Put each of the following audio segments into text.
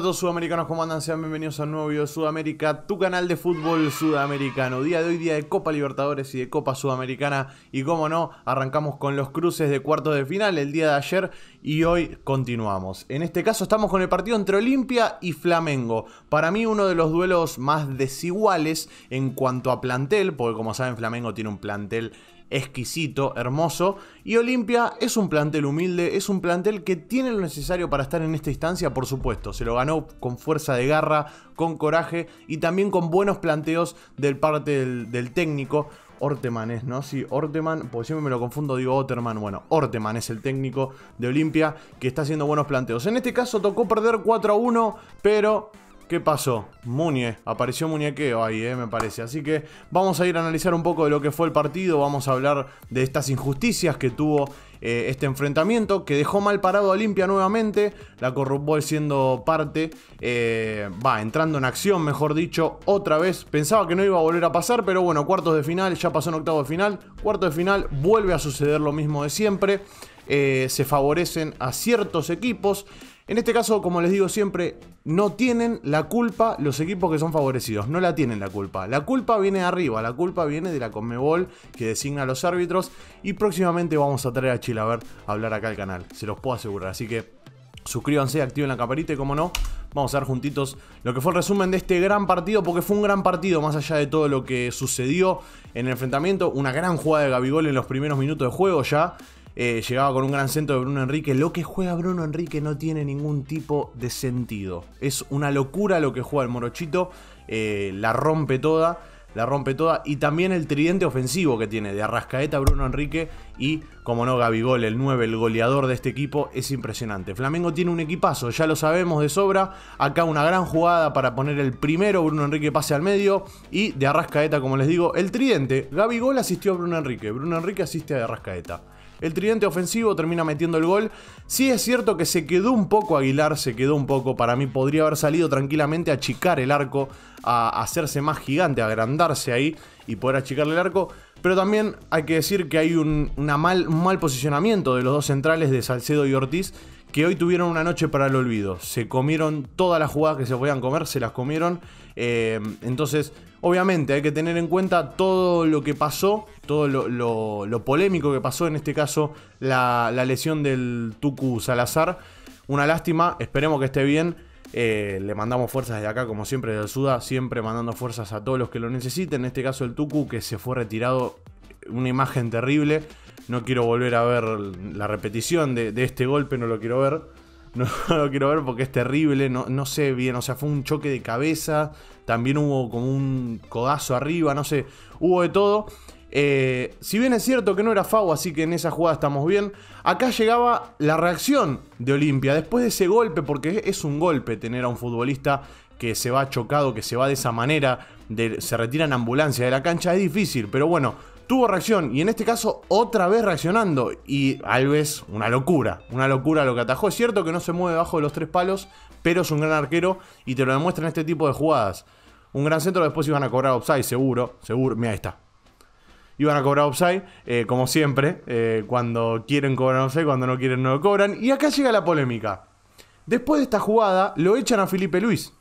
todos sudamericanos, ¿cómo andan? Sean bienvenidos a un nuevo video de Sudamérica, tu canal de fútbol sudamericano. Día de hoy, día de Copa Libertadores y de Copa Sudamericana. Y como no, arrancamos con los cruces de cuartos de final el día de ayer y hoy continuamos. En este caso estamos con el partido entre Olimpia y Flamengo. Para mí uno de los duelos más desiguales en cuanto a plantel, porque como saben Flamengo tiene un plantel exquisito, hermoso, y Olimpia es un plantel humilde, es un plantel que tiene lo necesario para estar en esta instancia, por supuesto, se lo ganó con fuerza de garra, con coraje y también con buenos planteos del parte del, técnico. Orteman es, ¿no? Sí, Orteman, porque siempre me lo confundo, digo Otterman. Bueno, Orteman es el técnico de Olimpia que está haciendo buenos planteos. En este caso tocó perder 4 a 1, pero ¿Qué pasó? Muñe, apareció muñequeo ahí, eh, me parece. Así que vamos a ir a analizar un poco de lo que fue el partido, vamos a hablar de estas injusticias que tuvo eh, este enfrentamiento, que dejó mal parado a Olimpia nuevamente, la corrupó siendo parte, eh, va entrando en acción, mejor dicho, otra vez. Pensaba que no iba a volver a pasar, pero bueno, cuartos de final, ya pasó en octavo de final, cuarto de final, vuelve a suceder lo mismo de siempre. se favorecen a ciertos equipos. En este caso, como les digo siempre, no tienen la culpa los equipos que son favorecidos, no la tienen la culpa. La culpa viene de arriba, la culpa viene de la Conmebol que designa a los árbitros y próximamente vamos a traer a Chilaver a hablar acá al canal, se los puedo asegurar. Así que suscríbanse, activen la campanita y como no, vamos a ver juntitos lo que fue el resumen de este gran partido, porque fue un gran partido más allá de todo lo que sucedió en el enfrentamiento. Una gran jugada de Gabigol en los primeros minutos de juego ya. Eh, llegaba con un gran centro de Bruno Enrique. Lo que juega Bruno Enrique no tiene ningún tipo de sentido. Es una locura lo que juega el Morochito. Eh, la rompe toda la rompe toda. Y también el tridente ofensivo que tiene de Arrascaeta, Bruno Enrique y, como no, Gabigol, el 9, el goleador de este equipo, es impresionante. Flamengo tiene un equipazo, ya lo sabemos de sobra. Acá una gran jugada para poner el primero, Bruno Enrique pase al medio. Y de Arrascaeta, como les digo, el tridente. Gabigol asistió a Bruno Enrique, Bruno Enrique asiste a Arrascaeta. El tridente ofensivo termina metiendo el gol. Sí es cierto que se quedó un poco Aguilar, se quedó un poco. Para mí podría haber salido tranquilamente a achicar el arco, a hacerse más gigante, agrandarse ahí y poder achicarle el arco. Pero también hay que decir que hay un, mal, un mal posicionamiento de los dos centrales de Salcedo y Ortiz que hoy tuvieron una noche para el olvido. Se comieron todas las jugadas que se podían comer, se las comieron. Eh, entonces, obviamente hay que tener en cuenta todo lo que pasó, todo lo, polémico que pasó, en este caso la, lesión del Tuku Salazar. Una lástima, esperemos que esté bien. Eh, le mandamos fuerzas de acá, como siempre, del Suda, siempre mandando fuerzas a todos los que lo necesiten. En este caso, el Tuku, que se fue retirado, una imagen terrible. No quiero volver a ver la repetición de, este golpe, no lo quiero ver. No, lo quiero ver porque es terrible, no, sé bien, o sea, fue un choque de cabeza, también hubo como un codazo arriba, no sé, hubo de todo. Eh, si bien es cierto que no era FAO, así que en esa jugada estamos bien, acá llegaba la reacción de Olimpia después de ese golpe, porque es un golpe tener a un futbolista que se va chocado, que se va de esa manera, se retira en ambulancia de la cancha, es difícil, pero bueno, tuvo reacción y en este caso otra vez reaccionando y vez una locura, una locura lo que atajó. Es cierto que no se mueve bajo de los tres palos, pero es un gran arquero y te lo demuestra en este tipo de jugadas. Un gran centro después iban a cobrar offside, seguro, seguro, mira, ahí está. Iban a cobrar offside, eh, como siempre, eh, cuando quieren cobran offside, cuando no quieren no lo cobran. Y acá llega la polémica. Después de esta jugada lo echan a Felipe Luis.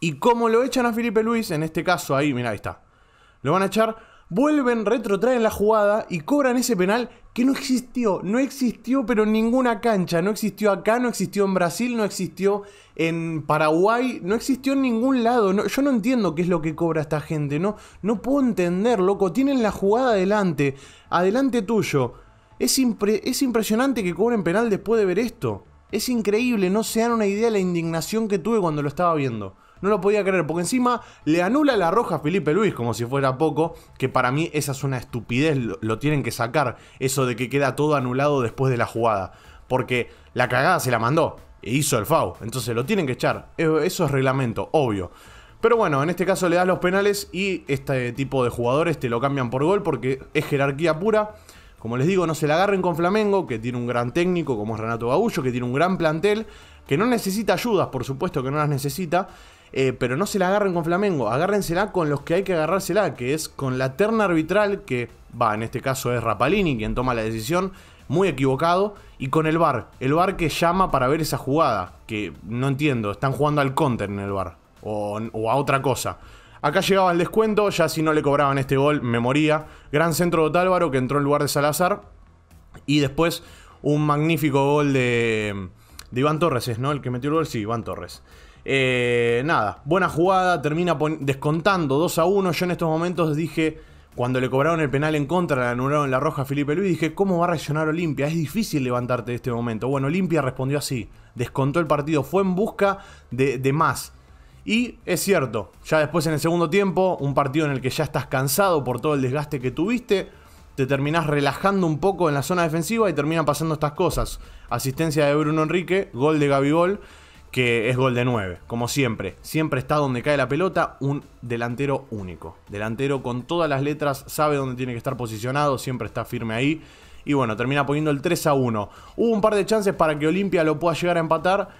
Y como lo echan a Felipe Luis, en este caso ahí, mira, ahí está. Lo van a echar vuelven, retrotraen la jugada y cobran ese penal que no existió, no existió pero en ninguna cancha, no existió acá, no existió en Brasil, no existió en Paraguay, no existió en ningún lado. yo no entiendo qué es lo que cobra esta gente, no, no puedo entender, loco, tienen la jugada adelante, adelante tuyo. Es, es impresionante que cobren penal después de ver esto. Es increíble, no se dan una idea de la indignación que tuve cuando lo estaba viendo. No lo podía creer, porque encima le anula la roja a Felipe Luis, como si fuera poco, que para mí esa es una estupidez, lo, tienen que sacar, eso de que queda todo anulado después de la jugada, porque la cagada se la mandó, e hizo el FAU, entonces lo tienen que echar, e, eso es reglamento, obvio. Pero bueno, en este caso le das los penales y este tipo de jugadores te lo cambian por gol porque es jerarquía pura. Como les digo, no se la agarren con Flamengo, que tiene un gran técnico como es Renato Gaullo, que tiene un gran plantel, que no necesita ayudas, por supuesto que no las necesita, eh, pero no se la agarren con Flamengo, agárrensela con los que hay que agarrársela, que es con la terna arbitral, que va, en este caso es Rapalini quien toma la decisión, muy equivocado, y con el VAR, el VAR que llama para ver esa jugada, que no entiendo, están jugando al counter en el VAR, o, a otra cosa. Acá llegaba el descuento, ya si no le cobraban este gol, me moría. Gran centro de Álvaro que entró en lugar de Salazar, y después un magnífico gol de, de Iván Torres, ¿es, ¿no? El que metió el gol, sí, Iván Torres. Eh, nada, buena jugada, termina descontando 2 a 1. Yo en estos momentos dije, cuando le cobraron el penal en contra, le anularon la roja a Felipe Luis, dije, ¿cómo va a reaccionar Olimpia? Es difícil levantarte de este momento. Bueno, Olimpia respondió así, descontó el partido, fue en busca de, de más. Y es cierto, ya después en el segundo tiempo, un partido en el que ya estás cansado por todo el desgaste que tuviste, te terminás relajando un poco en la zona defensiva y terminan pasando estas cosas. Asistencia de Bruno Enrique, gol de Gabigol que es gol de 9, como siempre. Siempre está donde cae la pelota un delantero único. Delantero con todas las letras, sabe dónde tiene que estar posicionado, siempre está firme ahí. Y bueno, termina poniendo el 3 a 1. Hubo un par de chances para que Olimpia lo pueda llegar a empatar.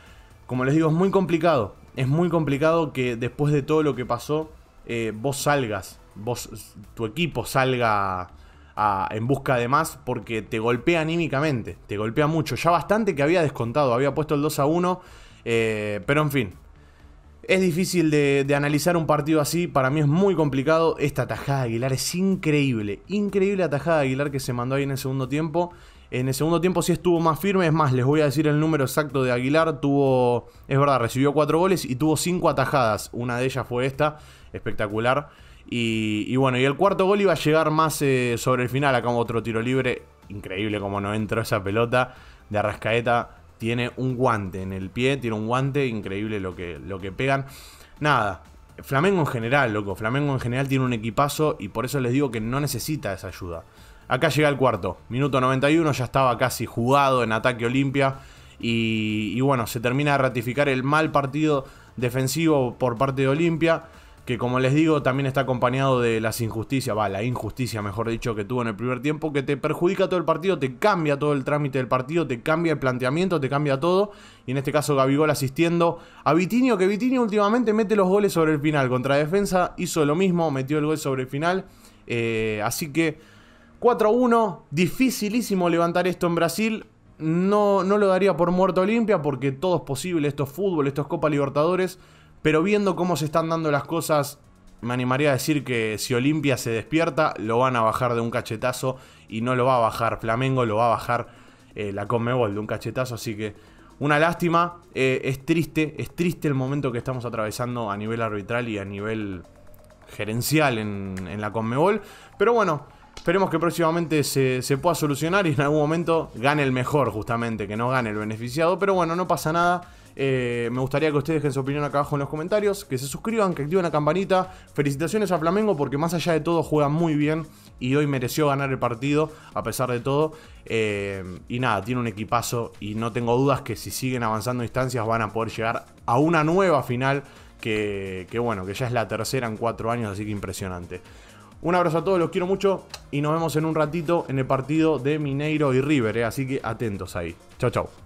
Como les digo, es muy complicado. Es muy complicado que después de todo lo que pasó, eh, vos salgas, vos, tu equipo salga en busca de más porque te golpea anímicamente, te golpea mucho. Ya bastante que había descontado, había puesto el 2 a 1 eh, pero en fin, es difícil de, analizar un partido así, para mí es muy complicado. Esta tajada de Aguilar es increíble, increíble la tajada de Aguilar que se mandó ahí en el segundo tiempo. En el segundo tiempo sí estuvo más firme, es más, les voy a decir el número exacto de Aguilar. Tuvo, es verdad, recibió cuatro goles y tuvo cinco atajadas. Una de ellas fue esta, espectacular. Y, bueno, y el cuarto gol iba a llegar más eh, sobre el final, acá otro tiro libre. Increíble como no entró esa pelota de Arrascaeta tiene un guante en el pie, tiene un guante increíble lo que, lo que pegan. Nada, Flamengo en general, loco, Flamengo en general tiene un equipazo y por eso les digo que no necesita esa ayuda. Acá llega el cuarto, minuto 91, ya estaba casi jugado en ataque Olimpia y, y bueno, se termina de ratificar el mal partido defensivo por parte de Olimpia que como les digo también está acompañado de las injusticias, va, la injusticia mejor dicho que tuvo en el primer tiempo, que te perjudica todo el partido, te cambia todo el trámite del partido, te cambia el planteamiento, te cambia todo, y en este caso Gabigol asistiendo a Vitinho, que Vitinho últimamente mete los goles sobre el final, contra defensa hizo lo mismo, metió el gol sobre el final, eh, así que 4-1, dificilísimo levantar esto en Brasil, no, no lo daría por muerto Olimpia porque todo es posible, esto fútbol, esto Copa Libertadores, pero viendo cómo se están dando las cosas, me animaría a decir que si Olimpia se despierta, lo van a bajar de un cachetazo y no lo va a bajar Flamengo, lo va a bajar eh, la Conmebol de un cachetazo. Así que una lástima, eh, es triste, es triste el momento que estamos atravesando a nivel arbitral y a nivel gerencial en, la Conmebol. Pero bueno, esperemos que próximamente se, se, pueda solucionar y en algún momento gane el mejor justamente, que no gane el beneficiado. Pero bueno, no pasa nada. Eh, me gustaría que ustedes dejen su opinión acá abajo en los comentarios, que se suscriban, que activen la campanita. Felicitaciones a Flamengo porque más allá de todo juega muy bien y hoy mereció ganar el partido a pesar de todo. Eh, y nada, tiene un equipazo y no tengo dudas que si siguen avanzando distancias van a poder llegar a una nueva final que, bueno, que ya es la tercera en cuatro años, así que impresionante. Un abrazo a todos, los quiero mucho y nos vemos en un ratito en el partido de Mineiro y River, eh. así que atentos ahí. Chao, chao.